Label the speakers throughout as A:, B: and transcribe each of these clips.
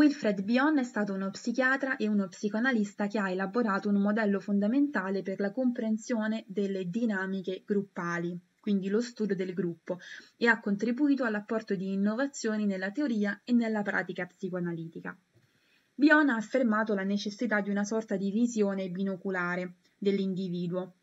A: Wilfred Bion è stato uno psichiatra e uno psicoanalista che ha elaborato un modello fondamentale per la comprensione delle dinamiche gruppali, quindi lo studio del gruppo, e ha contribuito all'apporto di innovazioni nella teoria e nella pratica psicoanalitica. Bion ha affermato la necessità di una sorta di visione binoculare dell'individuo,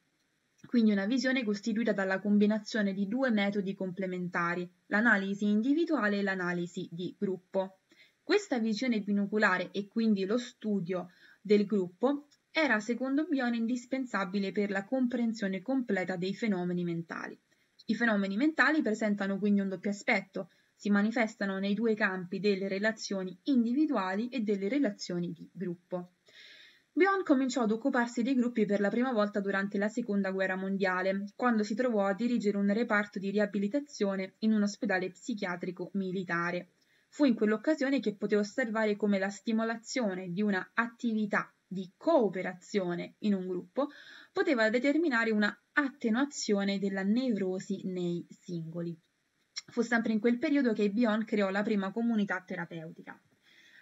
A: quindi una visione costituita dalla combinazione di due metodi complementari, l'analisi individuale e l'analisi di gruppo. Questa visione binoculare e quindi lo studio del gruppo era secondo Bione indispensabile per la comprensione completa dei fenomeni mentali. I fenomeni mentali presentano quindi un doppio aspetto, si manifestano nei due campi delle relazioni individuali e delle relazioni di gruppo. Bion cominciò ad occuparsi dei gruppi per la prima volta durante la Seconda Guerra Mondiale, quando si trovò a dirigere un reparto di riabilitazione in un ospedale psichiatrico militare. Fu in quell'occasione che potevo osservare come la stimolazione di una attività di cooperazione in un gruppo poteva determinare una attenuazione della nevrosi nei singoli. Fu sempre in quel periodo che Bion creò la prima comunità terapeutica.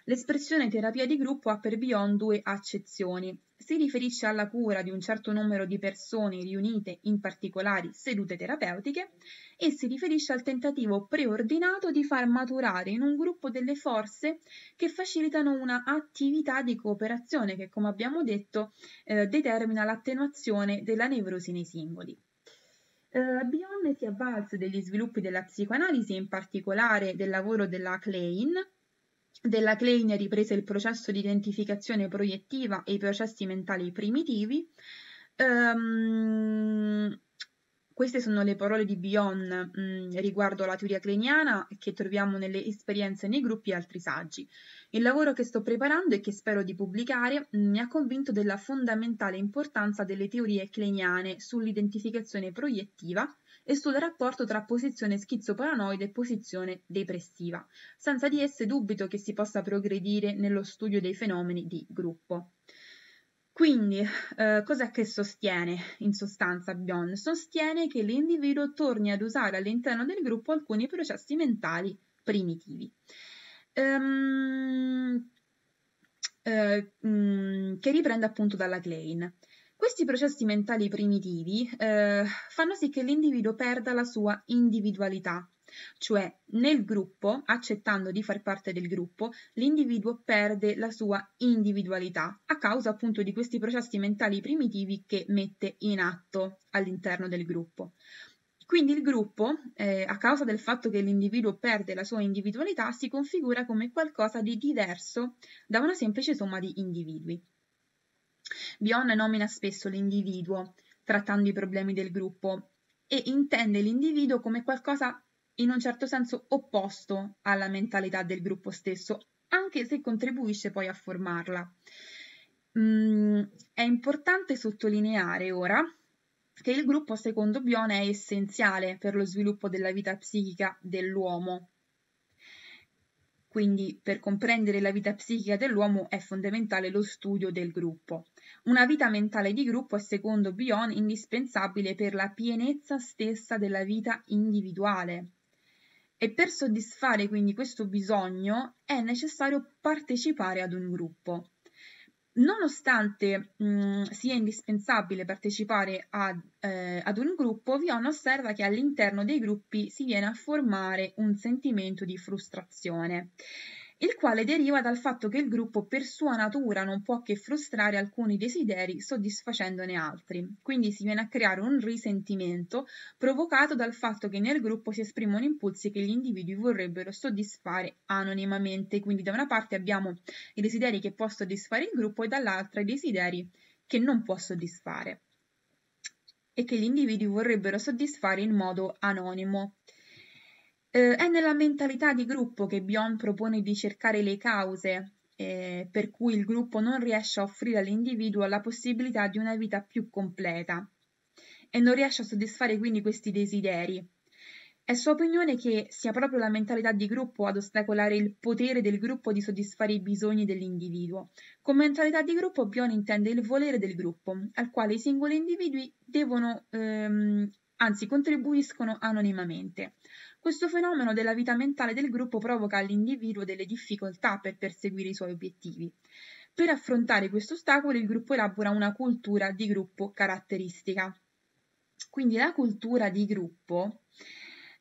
A: L'espressione terapia di gruppo ha per Bion due accezioni. Si riferisce alla cura di un certo numero di persone riunite in particolari sedute terapeutiche e si riferisce al tentativo preordinato di far maturare in un gruppo delle forze che facilitano una attività di cooperazione che, come abbiamo detto, eh, determina l'attenuazione della nevrosi nei singoli. Uh, eh, Bionne si avvalse degli sviluppi della psicoanalisi, in particolare del lavoro della Klein, della Klein riprese il processo di identificazione proiettiva e i processi mentali primitivi. Um, queste sono le parole di Bion mh, mm, riguardo alla teoria kleiniana che troviamo nelle esperienze nei gruppi e altri saggi. Il lavoro che sto preparando e che spero di pubblicare mm, mi ha convinto della fondamentale importanza delle teorie kleiniane sull'identificazione proiettiva e sul rapporto tra posizione schizoparanoide e posizione depressiva. Senza di esse dubito che si possa progredire nello studio dei fenomeni di gruppo. Quindi, eh, cos'è che sostiene in sostanza Bion? Sostiene che l'individuo torni ad usare all'interno del gruppo alcuni processi mentali primitivi. Ehm, eh, mh, mm, che riprende appunto dalla Klein. Questi processi mentali primitivi eh, fanno sì che l'individuo perda la sua individualità, cioè nel gruppo, accettando di far parte del gruppo, l'individuo perde la sua individualità a causa appunto di questi processi mentali primitivi che mette in atto all'interno del gruppo. Quindi il gruppo, eh, a causa del fatto che l'individuo perde la sua individualità, si configura come qualcosa di diverso da una semplice somma di individui. Bion nomina spesso l'individuo trattando i problemi del gruppo e intende l'individuo come qualcosa in un certo senso opposto alla mentalità del gruppo stesso, anche se contribuisce poi a formarla. Mm, è importante sottolineare ora che il gruppo secondo Bion, è essenziale per lo sviluppo della vita psichica dell'uomo. Quindi per comprendere la vita psichica dell'uomo è fondamentale lo studio del gruppo. Una vita mentale di gruppo è secondo Bion indispensabile per la pienezza stessa della vita individuale. E per soddisfare quindi questo bisogno è necessario partecipare ad un gruppo. Nonostante mh, mm, sia indispensabile partecipare ad, eh, ad un gruppo, Vion osserva che all'interno dei gruppi si viene a formare un sentimento di frustrazione il quale deriva dal fatto che il gruppo per sua natura non può che frustrare alcuni desideri soddisfacendone altri. Quindi si viene a creare un risentimento provocato dal fatto che nel gruppo si esprimono impulsi che gli individui vorrebbero soddisfare anonimamente. Quindi da una parte abbiamo i desideri che può soddisfare il gruppo e dall'altra i desideri che non può soddisfare e che gli individui vorrebbero soddisfare in modo anonimo. Eh, è nella mentalità di gruppo che Bion propone di cercare le cause eh, per cui il gruppo non riesce a offrire all'individuo la possibilità di una vita più completa e non riesce a soddisfare quindi questi desideri. È sua opinione che sia proprio la mentalità di gruppo ad ostacolare il potere del gruppo di soddisfare i bisogni dell'individuo. Con mentalità di gruppo Bion intende il volere del gruppo, al quale i singoli individui devono, ehm, anzi contribuiscono anonimamente. Questo fenomeno della vita mentale del gruppo provoca all'individuo delle difficoltà per perseguire i suoi obiettivi. Per affrontare questo ostacolo il gruppo elabora una cultura di gruppo caratteristica. Quindi la cultura di gruppo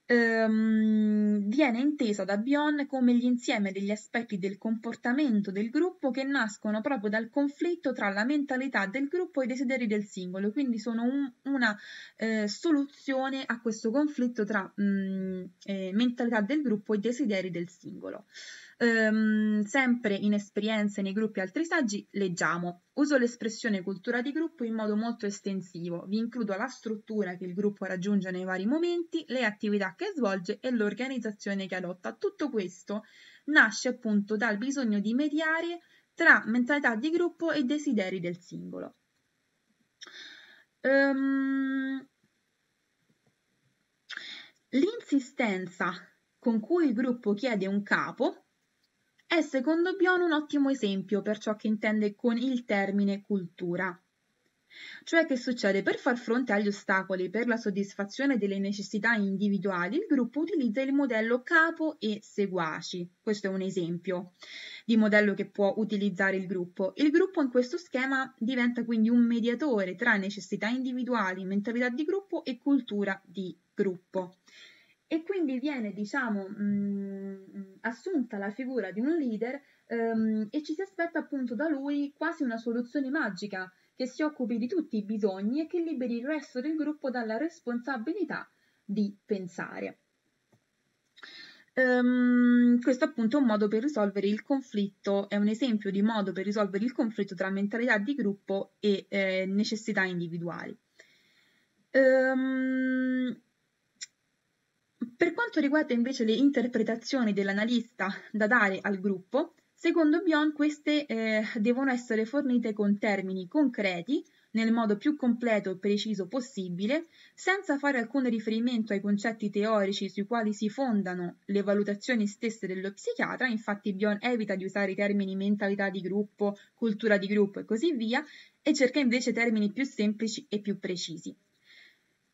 A: ehm, viene intesa da Bion come l'insieme degli aspetti del comportamento del gruppo che nascono proprio dal conflitto tra la mentalità del gruppo e i desideri del singolo, quindi sono un, una eh, soluzione a questo conflitto tra mh, mm, eh, mentalità del gruppo e desideri del singolo. Ehm, sempre in esperienze nei gruppi altri saggi leggiamo. Uso l'espressione cultura di gruppo in modo molto estensivo. Vi includo la struttura che il gruppo raggiunge nei vari momenti, le attività che svolge e l'organizzazione che adotta. Tutto questo nasce appunto dal bisogno di mediare tra mentalità di gruppo e desideri del singolo. Um, l'insistenza con cui il gruppo chiede un capo è secondo Bion un ottimo esempio per ciò che intende con il termine cultura. Cioè che succede? Per far fronte agli ostacoli, per la soddisfazione delle necessità individuali, il gruppo utilizza il modello capo e seguaci. Questo è un esempio di modello che può utilizzare il gruppo. Il gruppo in questo schema diventa quindi un mediatore tra necessità individuali, mentalità di gruppo e cultura di gruppo e quindi viene diciamo, mh, mm, assunta la figura di un leader ehm, e ci si aspetta appunto da lui quasi una soluzione magica che si occupi di tutti i bisogni e che liberi il resto del gruppo dalla responsabilità di pensare. Um, questo appunto è un modo per risolvere il conflitto, è un esempio di modo per risolvere il conflitto tra mentalità di gruppo e eh, necessità individuali. Um, per quanto riguarda invece le interpretazioni dell'analista da dare al gruppo, secondo Bion queste eh, devono essere fornite con termini concreti, nel modo più completo e preciso possibile, senza fare alcun riferimento ai concetti teorici sui quali si fondano le valutazioni stesse dello psichiatra, infatti Bion evita di usare i termini mentalità di gruppo, cultura di gruppo e così via, e cerca invece termini più semplici e più precisi.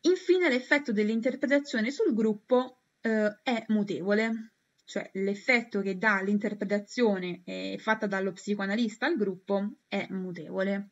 A: Infine l'effetto dell'interpretazione sul gruppo eh, è mutevole, cioè l'effetto che dà l'interpretazione eh, fatta dallo psicoanalista al gruppo è mutevole.